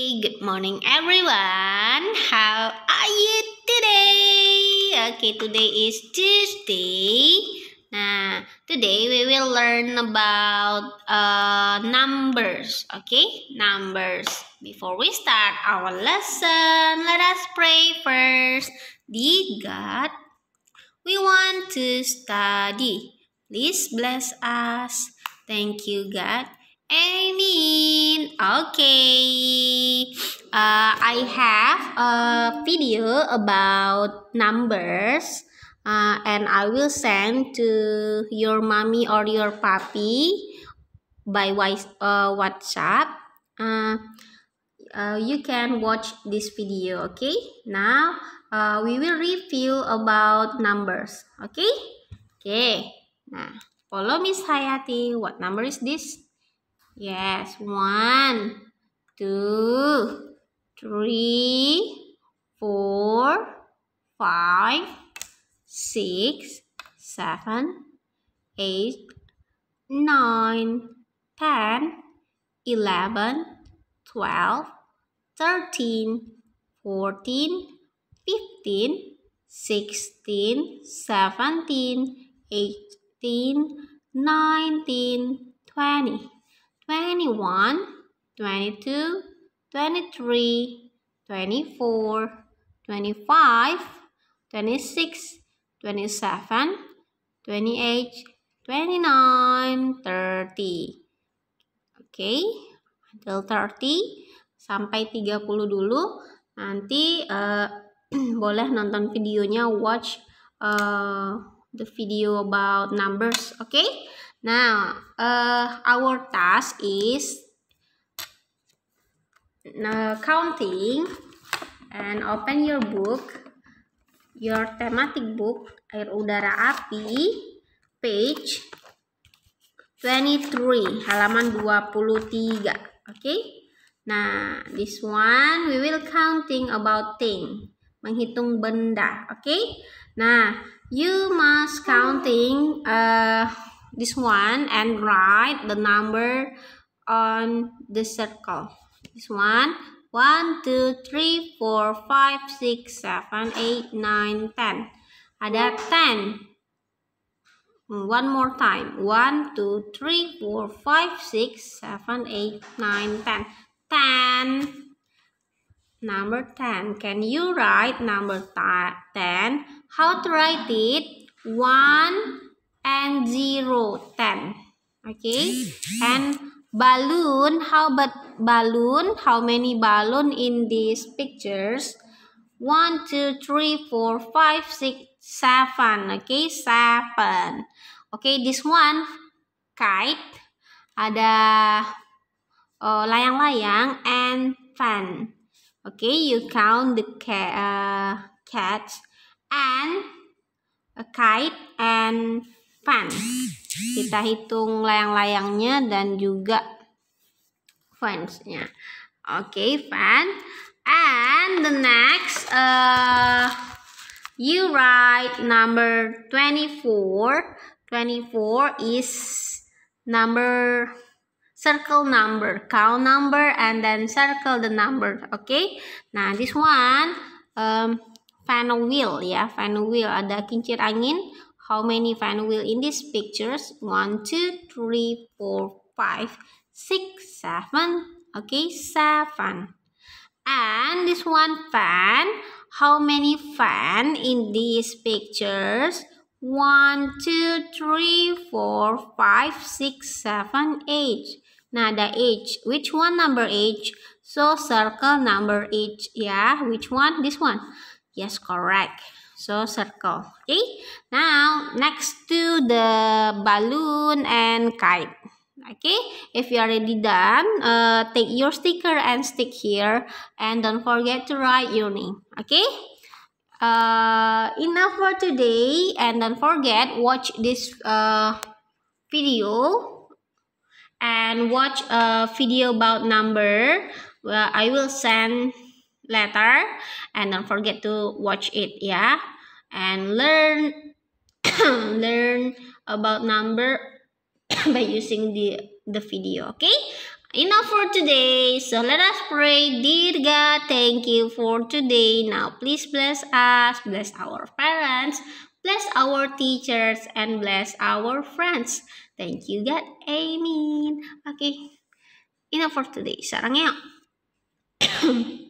Good morning everyone. How are you today? Okay, today is Tuesday. Nah, today we will learn about uh, numbers. Okay, numbers. Before we start our lesson, let us pray first. Dear God, we want to study. Please bless us. Thank you, God. I mean, okay. Uh, I have a video about numbers uh, and I will send to your mommy or your puppy by uh, WhatsApp. Uh, uh, you can watch this video, okay? Now, uh, we will review about numbers, okay? Okay, now, follow Miss Hayati. What number is this? Yes, one, two, three, four, five, six, seven, eight, nine, ten, eleven, twelve, thirteen, fourteen, fifteen, sixteen, seventeen, eighteen, nineteen, twenty. 21, 22, 23, 24, 25, 26, 27, 28, 29, 30. Oke, okay. until 30 sampai 30 dulu. Nanti uh, boleh nonton videonya watch uh, the video about numbers, oke? Okay? Now, uh, our task is uh, counting and open your book, your thematic book, air udara api, page 23, halaman 23, okay? Nah, this one we will counting about thing, menghitung benda, okay? Nah, you must counting uh, this one and write the number on the circle. This one, one, two, three, four, five, six, seven, eight, nine, ten. Ada 10. Mm, one more time. one two three four five six seven eight nine ten ten 10. Number 10. Can you write number 10? How to write it? 1, and zero, ten. Okay, and balloon. How about balloon? How many balloon in these pictures? One, two, three, four, five, six, seven. Okay, seven. Okay, this one kite. Ada oh, layang-layang uh, and fan. Okay, you count the cat, uh, cats and a kite and pan kita hitung layang-layangnya dan juga fansnya oke okay, fan and the next uh, you write number 24 24 is number circle number count number and then circle the number okay nah this one um, fan wheel ya fan wheel ada kincir angin How many fan wheel in these pictures? One, two, three, four, five, six, seven. Okay, seven. And this one fan, how many fan in these pictures? One, two, three, four, five, six, seven, eight. Now the H, which one number H? So circle number H, yeah, which one? This one. Yes, correct. So circle. Okay. Now next to the balloon and kite. Okay. If you're already done, uh, take your sticker and stick here. And don't forget to write your name. Okay. Uh, enough for today. And don't forget watch this uh, video and watch a video about number. Well, I will send later and don't forget to watch it yeah and learn learn about number by using the the video okay enough for today so let us pray dear god thank you for today now please bless us bless our parents bless our teachers and bless our friends thank you god amen okay enough for today sarang yuk